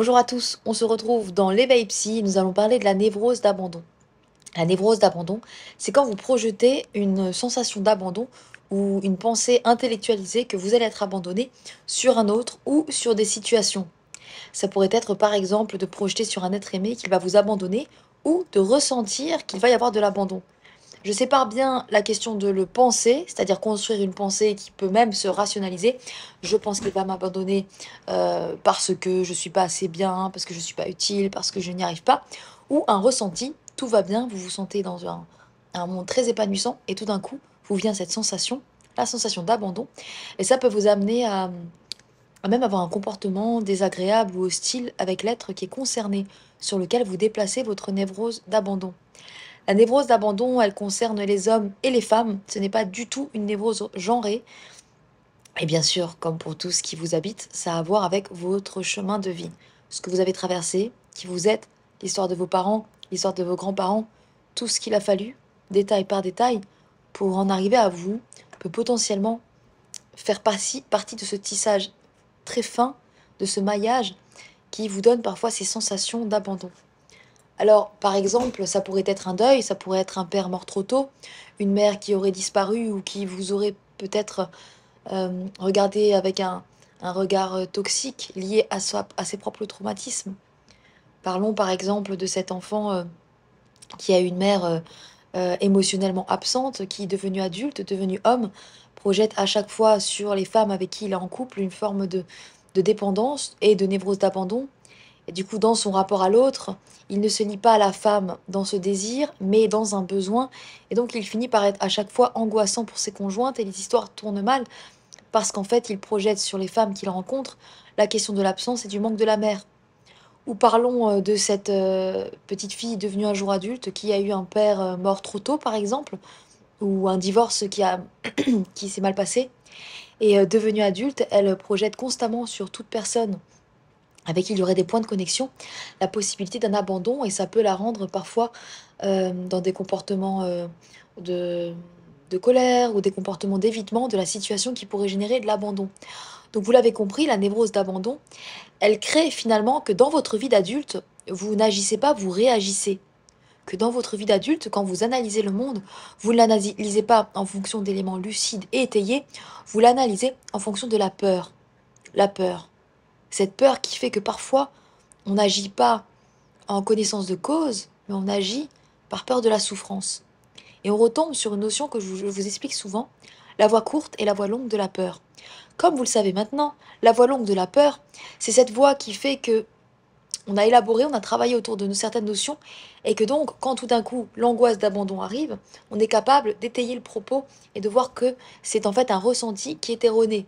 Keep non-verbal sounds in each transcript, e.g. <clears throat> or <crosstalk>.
Bonjour à tous, on se retrouve dans l'éveil psy, nous allons parler de la névrose d'abandon. La névrose d'abandon, c'est quand vous projetez une sensation d'abandon ou une pensée intellectualisée que vous allez être abandonné sur un autre ou sur des situations. Ça pourrait être par exemple de projeter sur un être aimé qu'il va vous abandonner ou de ressentir qu'il va y avoir de l'abandon. Je sépare bien la question de le penser, c'est-à-dire construire une pensée qui peut même se rationaliser. Je pense qu'il va m'abandonner euh, parce que je suis pas assez bien, parce que je suis pas utile, parce que je n'y arrive pas. Ou un ressenti, tout va bien, vous vous sentez dans un, monde très épanouissant et tout d'un coup vous vient cette sensation, la sensation d'abandon. Et ça peut vous amener à même avoir un comportement désagréable ou hostile avec l'être qui est concerné, sur lequel vous déplacez votre névrose d'abandon. La névrose d'abandon, elle concerne les hommes et les femmes. Ce n'est pas du tout une névrose genrée. Et bien sûr, comme pour tout ce qui vous habite, ça a à voir avec votre chemin de vie. Ce que vous avez traversé, qui vous êtes, l'histoire de vos parents, l'histoire de vos grands-parents, tout ce qu'il a fallu, détail par détail, pour en arriver à vous, peut potentiellement faire partie, de ce tissage très fin, de ce maillage qui vous donne parfois ces sensations d'abandon. Alors, par exemple, ça pourrait être un deuil, ça pourrait être un père mort trop tôt, une mère qui aurait disparu ou qui vous aurait peut-être euh, regardé avec un, regard euh, toxique lié à, ses propres traumatismes. Parlons par exemple de cet enfant euh, qui a une mère émotionnellement absente, qui, devenu adulte, devenu homme, projette à chaque fois sur les femmes avec qui il est en couple une forme de dépendance et de névrose d'abandon et du coup, dans son rapport à l'autre, il ne se nie pas à la femme dans ce désir, mais dans un besoin. Et donc, il finit par être à chaque fois angoissant pour ses conjointes et les histoires tournent mal parce qu'en fait, il projette sur les femmes qu'il rencontre la question de l'absence et du manque de la mère. Ou parlons euh, de cette euh, petite fille devenue un jour adulte qui a eu un père euh, mort trop tôt, par exemple, ou un divorce qui, <clears throat> qui s'est mal passé. Et devenue adulte, elle projette constamment sur toute personne avec qui il y aurait des points de connexion, la possibilité d'un abandon et ça peut la rendre parfois euh, dans des comportements euh, de, de colère ou des comportements d'évitement de la situation qui pourrait générer de l'abandon. Donc vous l'avez compris, la névrose d'abandon, elle crée finalement que dans votre vie d'adulte, vous n'agissez pas, vous réagissez. Que dans votre vie d'adulte, quand vous analysez le monde, vous ne l'analysez pas en fonction d'éléments lucides et étayés, vous l'analysez en fonction de la peur. La peur. Cette peur qui fait que parfois, on n'agit pas en connaissance de cause, mais on agit par peur de la souffrance. Et on retombe sur une notion que je vous explique souvent, la voie courte et la voie longue de la peur. Comme vous le savez maintenant, la voie longue de la peur, c'est cette voie qui fait que on a élaboré, on a travaillé autour de certaines notions, et que donc, quand tout d'un coup l'angoisse d'abandon arrive, on est capable d'étayer le propos et de voir que c'est en fait un ressenti qui est erroné.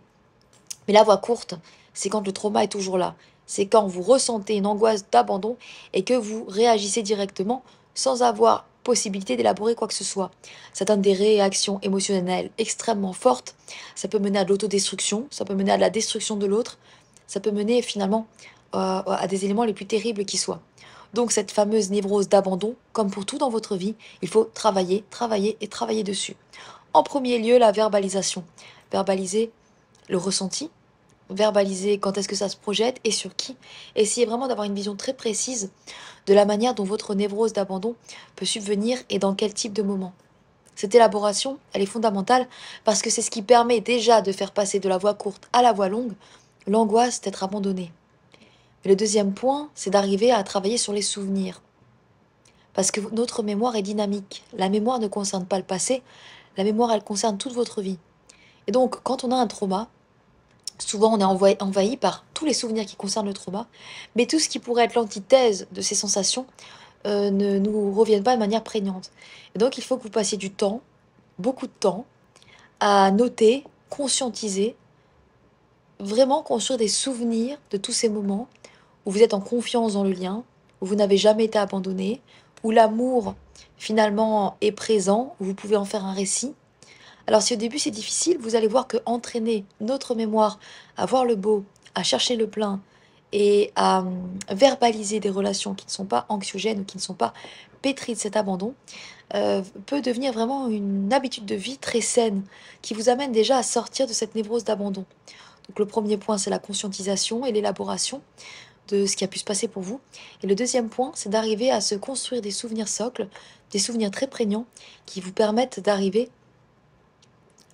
Mais la voie courte, c'est quand le trauma est toujours là. C'est quand vous ressentez une angoisse d'abandon et que vous réagissez directement sans avoir possibilité d'élaborer quoi que ce soit. Ça donne des réactions émotionnelles extrêmement fortes. Ça peut mener à de l'autodestruction, ça peut mener à de la destruction de l'autre, ça peut mener finalement euh, à des éléments les plus terribles qui soient. Donc cette fameuse névrose d'abandon, comme pour tout dans votre vie, il faut travailler, travailler et travailler dessus. En premier lieu, la verbalisation. Verbaliser le ressenti, verbaliser quand est-ce que ça se projette et sur qui. Essayez vraiment d'avoir une vision très précise de la manière dont votre névrose d'abandon peut subvenir et dans quel type de moment. Cette élaboration, elle est fondamentale parce que c'est ce qui permet déjà de faire passer de la voie courte à la voie longue l'angoisse d'être abandonné. le deuxième point, c'est d'arriver à travailler sur les souvenirs. Parce que notre mémoire est dynamique. La mémoire ne concerne pas le passé, la mémoire, elle concerne toute votre vie. Et donc, quand on a un trauma, Souvent, on est envahi, par tous les souvenirs qui concernent le trauma, mais tout ce qui pourrait être l'antithèse de ces sensations euh, ne nous reviennent pas de manière prégnante. donc, il faut que vous passiez du temps, beaucoup de temps, à noter, conscientiser, vraiment construire des souvenirs de tous ces moments où vous êtes en confiance dans le lien, où vous n'avez jamais été abandonné, où l'amour finalement est présent, où vous pouvez en faire un récit, alors si au début c'est difficile, vous allez voir que entraîner notre mémoire à voir le beau, à chercher le plein et à euh, verbaliser des relations qui ne sont pas anxiogènes ou qui ne sont pas pétries de cet abandon, euh, peut devenir vraiment une habitude de vie très saine qui vous amène déjà à sortir de cette névrose d'abandon. Donc le premier point, c'est la conscientisation et l'élaboration de ce qui a pu se passer pour vous. Et le deuxième point, c'est d'arriver à se construire des souvenirs socles, des souvenirs très prégnants qui vous permettent d'arriver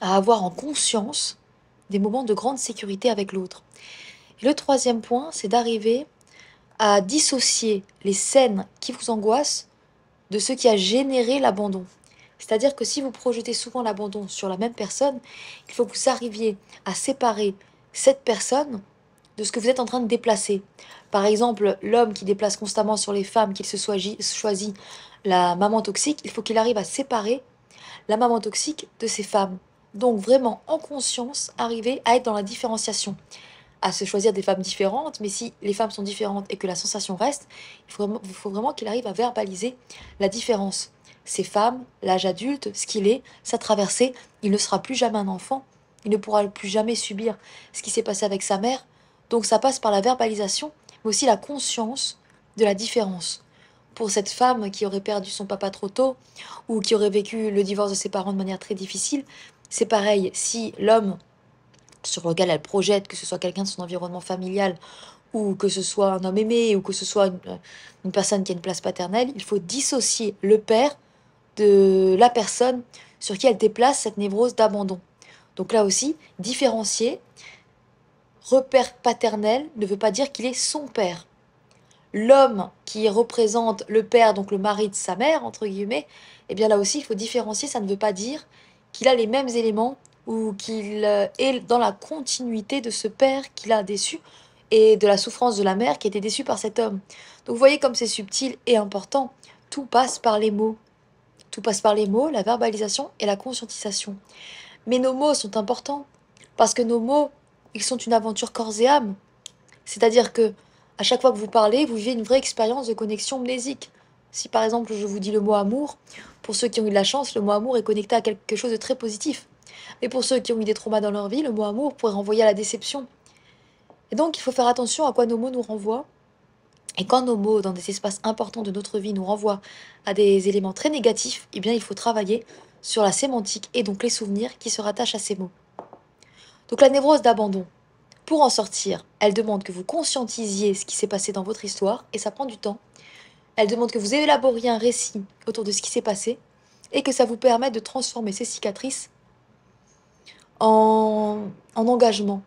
à avoir en conscience des moments de grande sécurité avec l'autre. le troisième point, c'est d'arriver à dissocier les scènes qui vous angoissent de ce qui a généré l'abandon. C'est-à-dire que si vous projetez souvent l'abandon sur la même personne, il faut que vous arriviez à séparer cette personne de ce que vous êtes en train de déplacer. Par exemple, l'homme qui déplace constamment sur les femmes, qu'il se soit la maman toxique, il faut qu'il arrive à séparer la maman toxique de ses femmes. Donc vraiment en conscience, arriver à être dans la différenciation, à se choisir des femmes différentes, mais si les femmes sont différentes et que la sensation reste, il faut vraiment, qu'il arrive à verbaliser la différence. Ces femmes, l'âge adulte, ce qu'il est, sa traversée, il ne sera plus jamais un enfant, il ne pourra plus jamais subir ce qui s'est passé avec sa mère. Donc ça passe par la verbalisation, mais aussi la conscience de la différence pour cette femme qui aurait perdu son papa trop tôt ou qui aurait vécu le divorce de ses parents de manière très difficile, c'est pareil, si l'homme sur lequel elle projette, que ce soit quelqu'un de son environnement familial, ou que ce soit un homme aimé, ou que ce soit euh, une, personne qui a une place paternelle, il faut dissocier le père de la personne sur qui elle déplace cette névrose d'abandon. Donc là aussi, différencier, repère paternel ne veut pas dire qu'il est son père. L'homme qui représente le père, donc le mari de sa mère, entre guillemets, eh bien là aussi, il faut différencier, ça ne veut pas dire qu'il a les mêmes éléments ou qu'il euh, est dans la continuité de ce père qu'il a déçu et de la souffrance de la mère qui était déçue par cet homme. Donc vous voyez comme c'est subtil et important, tout passe par les mots. Tout passe par les mots, la verbalisation et la conscientisation. Mais nos mots sont importants parce que nos mots, ils sont une aventure corps et âme. C'est-à-dire que à chaque fois que vous parlez, vous vivez une vraie expérience de connexion mnésique. Si par exemple je vous dis le mot amour, pour ceux qui ont eu de la chance, le mot amour est connecté à quelque chose de très positif. Mais pour ceux qui ont eu des traumas dans leur vie, le mot amour pourrait renvoyer à la déception. Et donc il faut faire attention à quoi nos mots nous renvoient. Et quand nos mots dans des espaces importants de notre vie nous renvoient à des éléments très négatifs, eh bien il faut travailler sur la sémantique et donc les souvenirs qui se rattachent à ces mots. Donc la névrose d'abandon. Pour en sortir, elle demande que vous conscientisiez ce qui s'est passé dans votre histoire et ça prend du temps. Elle demande que vous élaboriez un récit autour de ce qui s'est passé et que ça vous permette de transformer ces cicatrices en, en engagement,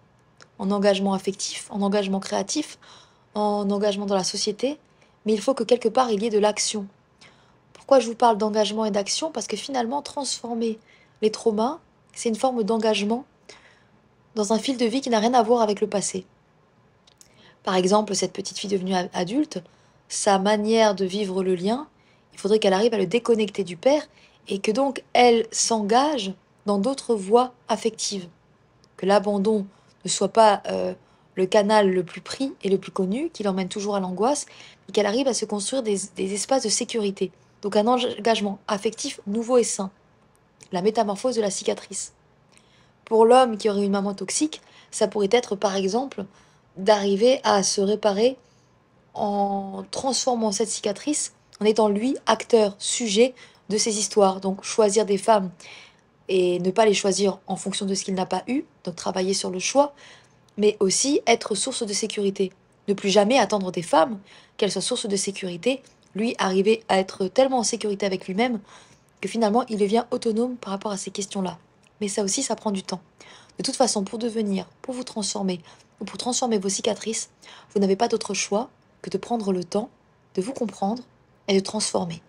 en engagement affectif, en engagement créatif, en engagement dans la société, mais il faut que quelque part il y ait de l'action. Pourquoi je vous parle d'engagement et d'action Parce que finalement, transformer les traumas, c'est une forme d'engagement dans un fil de vie qui n'a rien à voir avec le passé. Par exemple, cette petite fille devenue adulte, sa manière de vivre le lien, il faudrait qu'elle arrive à le déconnecter du père et que donc elle s'engage dans d'autres voies affectives. Que l'abandon ne soit pas euh, le canal le plus pris et le plus connu, qui l'emmène toujours à l'angoisse, et qu'elle arrive à se construire des, des, espaces de sécurité. Donc un engagement affectif nouveau et sain. La métamorphose de la cicatrice. Pour l'homme qui aurait une maman toxique, ça pourrait être par exemple d'arriver à se réparer en transformant cette cicatrice, en étant lui acteur, sujet de ces histoires. Donc choisir des femmes et ne pas les choisir en fonction de ce qu'il n'a pas eu, donc travailler sur le choix, mais aussi être source de sécurité. Ne plus jamais attendre des femmes qu'elles soient source de sécurité, lui arriver à être tellement en sécurité avec lui-même que finalement il devient autonome par rapport à ces questions-là. Mais ça aussi, ça prend du temps. De toute façon, pour devenir, pour vous transformer, ou pour transformer vos cicatrices, vous n'avez pas d'autre choix que de prendre le temps de vous comprendre et de transformer.